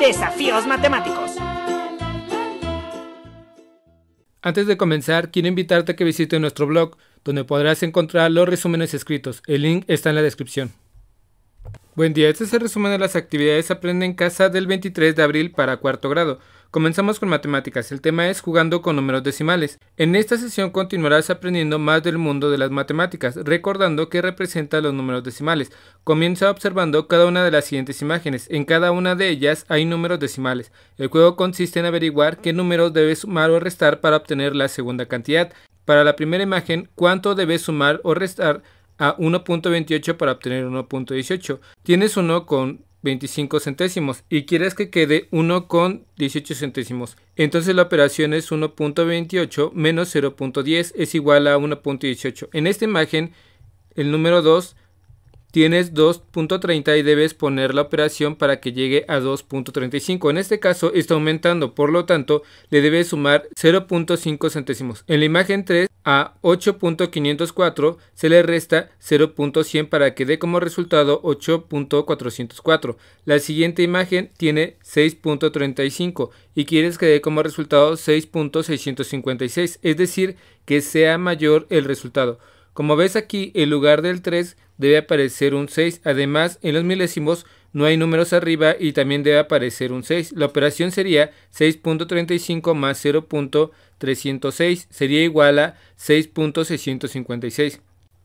Desafíos Matemáticos. Antes de comenzar, quiero invitarte a que visites nuestro blog, donde podrás encontrar los resúmenes escritos. El link está en la descripción. Buen día, este es el resumen de las actividades Aprende en Casa del 23 de abril para cuarto grado. Comenzamos con matemáticas, el tema es jugando con números decimales. En esta sesión continuarás aprendiendo más del mundo de las matemáticas, recordando qué representa los números decimales. Comienza observando cada una de las siguientes imágenes, en cada una de ellas hay números decimales. El juego consiste en averiguar qué números debes sumar o restar para obtener la segunda cantidad. Para la primera imagen, cuánto debes sumar o restar a 1.28 para obtener 1.18. Tienes uno con 25 centésimos y quieres que quede 1 con 18 centésimos. Entonces la operación es 1.28 menos 0.10 es igual a 1.18. En esta imagen, el número 2 tienes 2.30 y debes poner la operación para que llegue a 2.35. En este caso está aumentando, por lo tanto le debes sumar 0.5 centésimos. En la imagen 3 a 8.504 se le resta 0.100 para que dé como resultado 8.404. La siguiente imagen tiene 6.35 y quieres que dé como resultado 6.656, es decir, que sea mayor el resultado. Como ves aquí, en lugar del 3 debe aparecer un 6. Además, en los milésimos no hay números arriba y también debe aparecer un 6. La operación sería 6.35 más 0.306, sería igual a 6.656.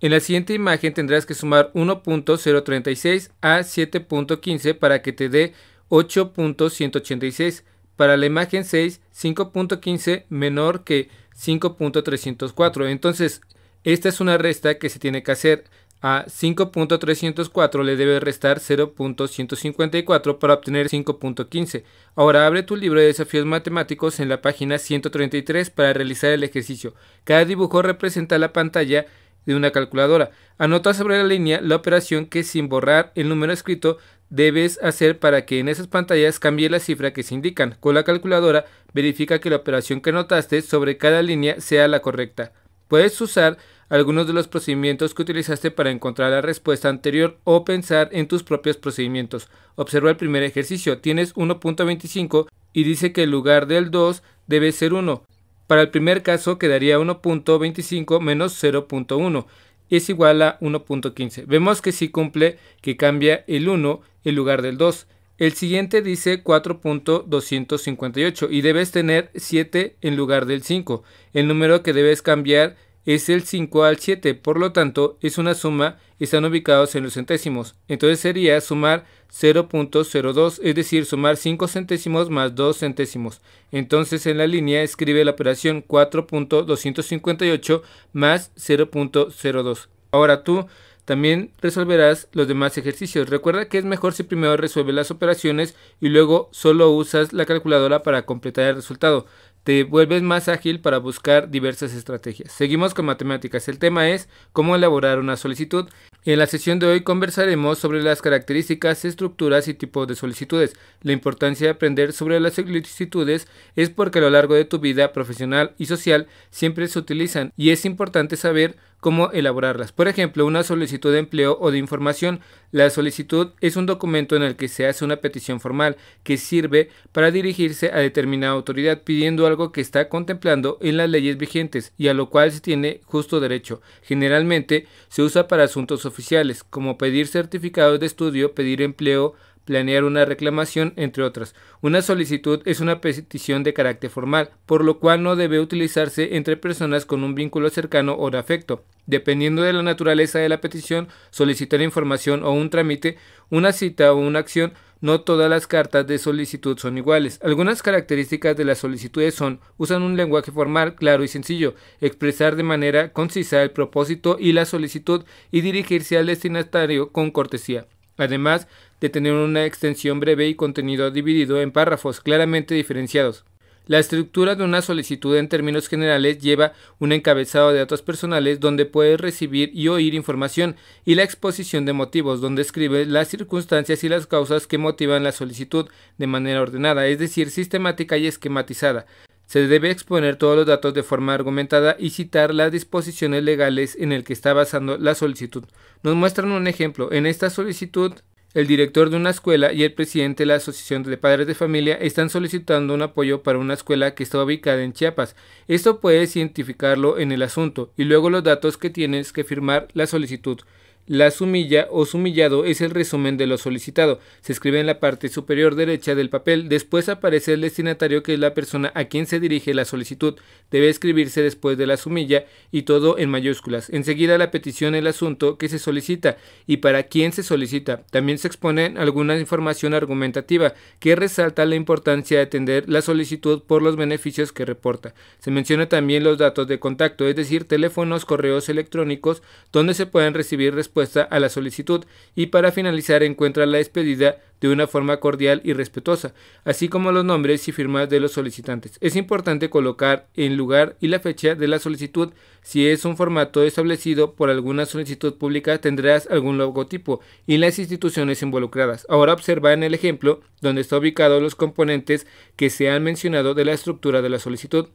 En la siguiente imagen tendrás que sumar 1.036 a 7.15 para que te dé 8.186. Para la imagen 6, 5.15 menor que 5.304. Entonces, esta es una resta que se tiene que hacer. A 5.304 le debe restar 0.154 para obtener 5.15. Ahora abre tu libro de desafíos matemáticos en la página 133 para realizar el ejercicio. Cada dibujo representa la pantalla de una calculadora. Anota sobre la línea la operación que sin borrar el número escrito debes hacer para que en esas pantallas cambie la cifra que se indican. Con la calculadora verifica que la operación que anotaste sobre cada línea sea la correcta. Puedes usar algunos de los procedimientos que utilizaste para encontrar la respuesta anterior o pensar en tus propios procedimientos. Observa el primer ejercicio. Tienes 1.25 y dice que el lugar del 2 debe ser 1. Para el primer caso quedaría 1.25 menos 0.1 es igual a 1.15. Vemos que sí cumple que cambia el 1 en lugar del 2. El siguiente dice 4.258 y debes tener 7 en lugar del 5. El número que debes cambiar es el 5 al 7, por lo tanto es una suma y están ubicados en los centésimos. Entonces sería sumar 0.02, es decir, sumar 5 centésimos más 2 centésimos. Entonces en la línea escribe la operación 4.258 más 0.02. Ahora tú también resolverás los demás ejercicios. Recuerda que es mejor si primero resuelves las operaciones y luego solo usas la calculadora para completar el resultado te vuelves más ágil para buscar diversas estrategias. Seguimos con matemáticas. El tema es cómo elaborar una solicitud. En la sesión de hoy conversaremos sobre las características, estructuras y tipos de solicitudes. La importancia de aprender sobre las solicitudes es porque a lo largo de tu vida profesional y social siempre se utilizan y es importante saber cómo elaborarlas. Por ejemplo, una solicitud de empleo o de información. La solicitud es un documento en el que se hace una petición formal que sirve para dirigirse a determinada autoridad pidiendo algo que está contemplando en las leyes vigentes y a lo cual se tiene justo derecho. Generalmente se usa para asuntos oficiales, como pedir certificados de estudio, pedir empleo, planear una reclamación, entre otras. Una solicitud es una petición de carácter formal, por lo cual no debe utilizarse entre personas con un vínculo cercano o de afecto. Dependiendo de la naturaleza de la petición, solicitar información o un trámite, una cita o una acción, no todas las cartas de solicitud son iguales. Algunas características de las solicitudes son usan un lenguaje formal, claro y sencillo, expresar de manera concisa el propósito y la solicitud y dirigirse al destinatario con cortesía además de tener una extensión breve y contenido dividido en párrafos claramente diferenciados. La estructura de una solicitud en términos generales lleva un encabezado de datos personales donde puedes recibir y oír información y la exposición de motivos donde escribe las circunstancias y las causas que motivan la solicitud de manera ordenada, es decir, sistemática y esquematizada. Se debe exponer todos los datos de forma argumentada y citar las disposiciones legales en el que está basando la solicitud. Nos muestran un ejemplo. En esta solicitud, el director de una escuela y el presidente de la Asociación de Padres de Familia están solicitando un apoyo para una escuela que está ubicada en Chiapas. Esto puedes identificarlo en el asunto y luego los datos que tienes que firmar la solicitud. La sumilla o sumillado es el resumen de lo solicitado. Se escribe en la parte superior derecha del papel. Después aparece el destinatario que es la persona a quien se dirige la solicitud. Debe escribirse después de la sumilla y todo en mayúsculas. Enseguida la petición, el asunto que se solicita y para quién se solicita. También se exponen alguna información argumentativa que resalta la importancia de atender la solicitud por los beneficios que reporta. Se menciona también los datos de contacto, es decir, teléfonos, correos electrónicos, donde se pueden recibir respuestas a la solicitud y para finalizar encuentra la despedida de una forma cordial y respetuosa, así como los nombres y firmas de los solicitantes. Es importante colocar en lugar y la fecha de la solicitud. Si es un formato establecido por alguna solicitud pública, tendrás algún logotipo y las instituciones involucradas. Ahora observa en el ejemplo donde está ubicado los componentes que se han mencionado de la estructura de la solicitud.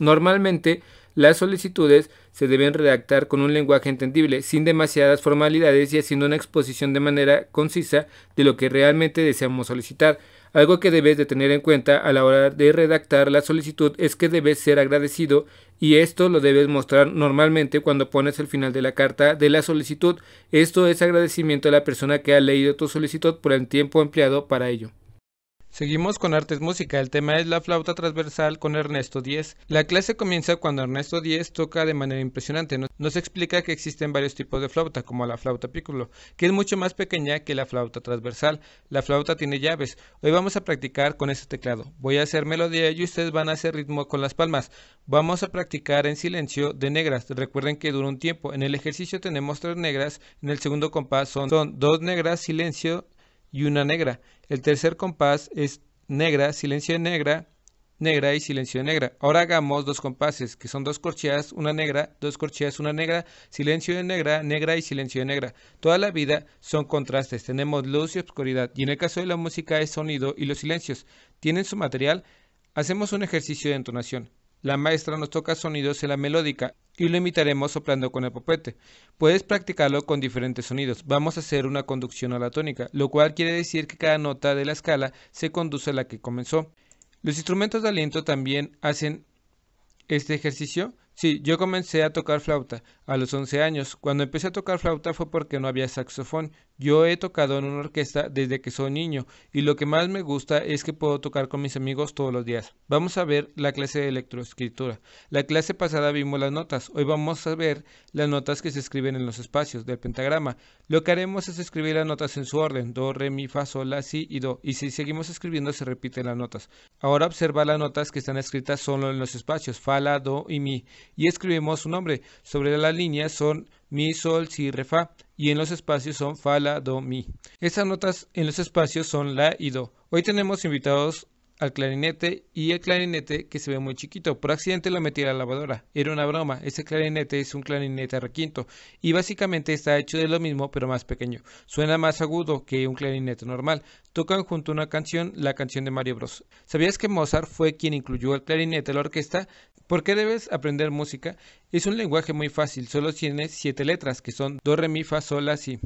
Normalmente, las solicitudes se deben redactar con un lenguaje entendible, sin demasiadas formalidades y haciendo una exposición de manera concisa de lo que realmente deseamos solicitar. Algo que debes de tener en cuenta a la hora de redactar la solicitud es que debes ser agradecido y esto lo debes mostrar normalmente cuando pones el final de la carta de la solicitud. Esto es agradecimiento a la persona que ha leído tu solicitud por el tiempo empleado para ello. Seguimos con Artes Música, el tema es la flauta transversal con Ernesto Díez. La clase comienza cuando Ernesto Díez toca de manera impresionante. Nos, explica que existen varios tipos de flauta, como la flauta piccolo, que es mucho más pequeña que la flauta transversal. La flauta tiene llaves. Hoy vamos a practicar con este teclado. Voy a hacer melodía y ustedes van a hacer ritmo con las palmas. Vamos a practicar en silencio de negras. Recuerden que dura un tiempo. En el ejercicio tenemos tres negras, en el segundo compás son dos negras, silencio y una negra. El tercer compás es negra, silencio negra, negra y silencio negra. Ahora hagamos dos compases, que son dos corcheas, una negra, dos corcheas, una negra, silencio de negra, negra y silencio de negra. Toda la vida son contrastes, tenemos luz y oscuridad, y en el caso de la música es sonido y los silencios. Tienen su material. Hacemos un ejercicio de entonación. La maestra nos toca sonidos en la melódica y lo imitaremos soplando con el popete. Puedes practicarlo con diferentes sonidos. Vamos a hacer una conducción a la tónica, lo cual quiere decir que cada nota de la escala se conduce a la que comenzó. Los instrumentos de aliento también hacen este ejercicio, Sí, yo comencé a tocar flauta a los 11 años. Cuando empecé a tocar flauta fue porque no había saxofón. Yo he tocado en una orquesta desde que soy niño y lo que más me gusta es que puedo tocar con mis amigos todos los días. Vamos a ver la clase de electroescritura. La clase pasada vimos las notas, hoy vamos a ver las notas que se escriben en los espacios del pentagrama. Lo que haremos es escribir las notas en su orden, do, re, mi, fa, sol, la, si y do, y si seguimos escribiendo se repiten las notas. Ahora observa las notas que están escritas solo en los espacios, fa, la, do y mi y escribimos su nombre. Sobre la línea son mi, sol, si, re, fa y en los espacios son fa, la, do, mi. Estas notas en los espacios son la y do. Hoy tenemos invitados al clarinete y el clarinete que se ve muy chiquito. Por accidente lo metí a la lavadora. Era una broma. ese clarinete es un clarinete requinto y básicamente está hecho de lo mismo pero más pequeño. Suena más agudo que un clarinete normal. Tocan junto a una canción, la canción de Mario Bros. ¿Sabías que Mozart fue quien incluyó el clarinete a la orquesta? ¿Por qué debes aprender música? Es un lenguaje muy fácil, solo tiene siete letras que son do, re, mi, fa, sol, la, si.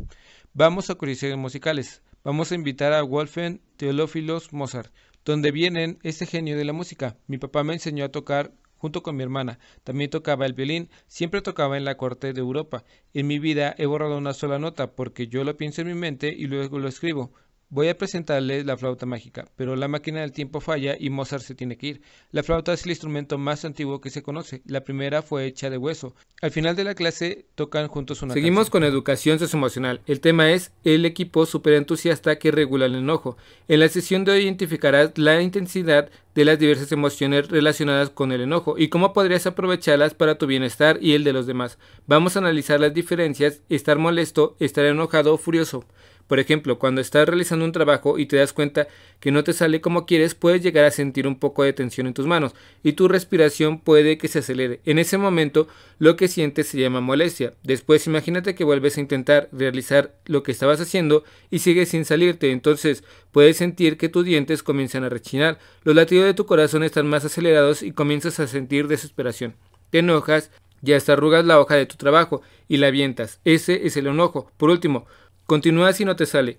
Vamos a curiosidades musicales. Vamos a invitar a Wolfen Teolófilos Mozart donde vienen este genio de la música. Mi papá me enseñó a tocar junto con mi hermana. También tocaba el violín, siempre tocaba en la corte de Europa. En mi vida he borrado una sola nota porque yo lo pienso en mi mente y luego lo escribo. Voy a presentarles la flauta mágica, pero la máquina del tiempo falla y Mozart se tiene que ir. La flauta es el instrumento más antiguo que se conoce. La primera fue hecha de hueso. Al final de la clase tocan juntos una Seguimos con educación socioemocional. El tema es el equipo entusiasta que regula el enojo. En la sesión de hoy identificarás la intensidad de las diversas emociones relacionadas con el enojo y cómo podrías aprovecharlas para tu bienestar y el de los demás. Vamos a analizar las diferencias, estar molesto, estar enojado o furioso. Por ejemplo, cuando estás realizando un trabajo y te das cuenta que no te sale como quieres, puedes llegar a sentir un poco de tensión en tus manos y tu respiración puede que se acelere. En ese momento, lo que sientes se llama molestia. Después, imagínate que vuelves a intentar realizar lo que estabas haciendo y sigues sin salirte. Entonces, puedes sentir que tus dientes comienzan a rechinar, los latidos de tu corazón están más acelerados y comienzas a sentir desesperación. Te enojas y hasta arrugas la hoja de tu trabajo y la avientas. Ese es el enojo. Por último, Continúa si no te sale.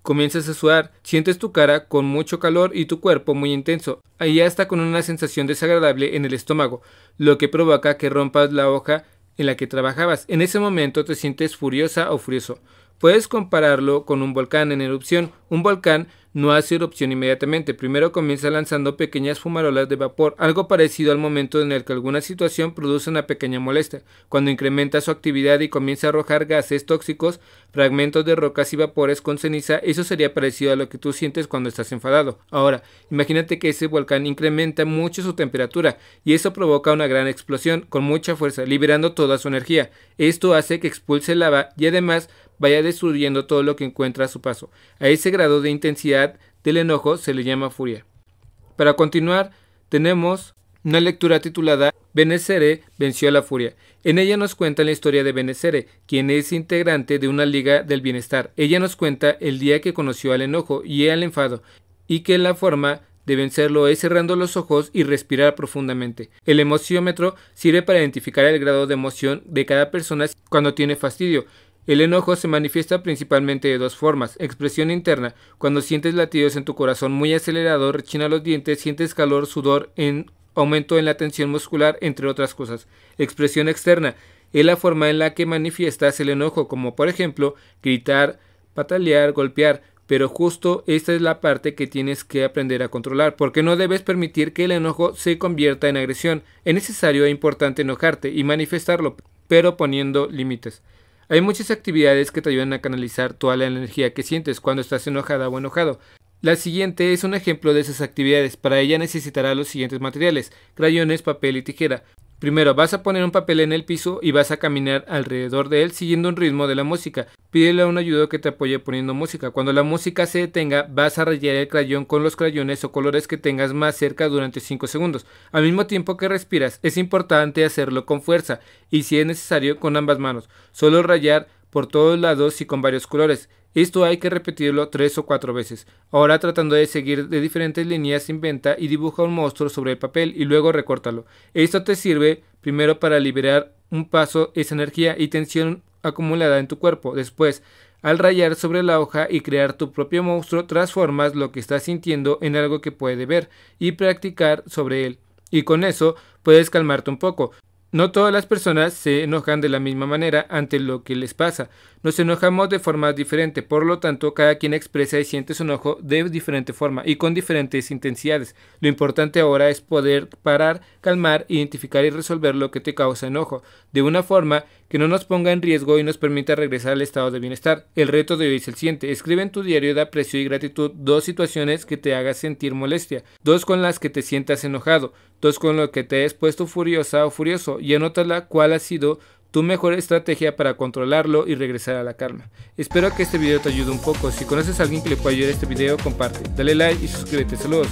Comienzas a sudar, sientes tu cara con mucho calor y tu cuerpo muy intenso, ahí hasta con una sensación desagradable en el estómago, lo que provoca que rompas la hoja en la que trabajabas. En ese momento te sientes furiosa o furioso. Puedes compararlo con un volcán en erupción. Un volcán no hace erupción inmediatamente. Primero comienza lanzando pequeñas fumarolas de vapor, algo parecido al momento en el que alguna situación produce una pequeña molestia. Cuando incrementa su actividad y comienza a arrojar gases tóxicos, fragmentos de rocas y vapores con ceniza, eso sería parecido a lo que tú sientes cuando estás enfadado. Ahora, imagínate que ese volcán incrementa mucho su temperatura y eso provoca una gran explosión con mucha fuerza, liberando toda su energía. Esto hace que expulse lava y además vaya destruyendo todo lo que encuentra a su paso. A ese grado de intensidad del enojo se le llama furia. Para continuar, tenemos una lectura titulada Benecere venció a la furia. En ella nos cuenta la historia de Benecere, quien es integrante de una liga del bienestar. Ella nos cuenta el día que conoció al enojo y al enfado, y que la forma de vencerlo es cerrando los ojos y respirar profundamente. El emociómetro sirve para identificar el grado de emoción de cada persona cuando tiene fastidio, el enojo se manifiesta principalmente de dos formas. Expresión interna, cuando sientes latidos en tu corazón muy acelerado, rechina los dientes, sientes calor, sudor, en, aumento en la tensión muscular, entre otras cosas. Expresión externa, es la forma en la que manifiestas el enojo, como por ejemplo gritar, patalear, golpear. Pero justo esta es la parte que tienes que aprender a controlar, porque no debes permitir que el enojo se convierta en agresión. Es necesario e importante enojarte y manifestarlo, pero poniendo límites. Hay muchas actividades que te ayudan a canalizar toda la energía que sientes cuando estás enojada o enojado. La siguiente es un ejemplo de esas actividades. Para ella necesitará los siguientes materiales, crayones, papel y tijera. Primero vas a poner un papel en el piso y vas a caminar alrededor de él siguiendo un ritmo de la música. Pídele a un ayudo que te apoye poniendo música. Cuando la música se detenga, vas a rayar el crayón con los crayones o colores que tengas más cerca durante 5 segundos. Al mismo tiempo que respiras, es importante hacerlo con fuerza y si es necesario con ambas manos. Solo rayar por todos lados y con varios colores. Esto hay que repetirlo tres o cuatro veces. Ahora tratando de seguir de diferentes líneas inventa y dibuja un monstruo sobre el papel y luego recórtalo. Esto te sirve primero para liberar un paso esa energía y tensión acumulada en tu cuerpo. Después, al rayar sobre la hoja y crear tu propio monstruo, transformas lo que estás sintiendo en algo que puede ver y practicar sobre él. Y con eso puedes calmarte un poco. No todas las personas se enojan de la misma manera ante lo que les pasa, nos enojamos de forma diferente, por lo tanto, cada quien expresa y siente su enojo de diferente forma y con diferentes intensidades. Lo importante ahora es poder parar, calmar, identificar y resolver lo que te causa enojo, de una forma que no nos ponga en riesgo y nos permita regresar al estado de bienestar. El reto de hoy es el siguiente. Escribe en tu diario de aprecio y gratitud dos situaciones que te hagas sentir molestia, dos con las que te sientas enojado, dos con lo que te has puesto furiosa o furioso y anótala cuál ha sido tu mejor estrategia para controlarlo y regresar a la calma. Espero que este video te ayude un poco. Si conoces a alguien que le pueda ayudar a este video, comparte, dale like y suscríbete. Saludos.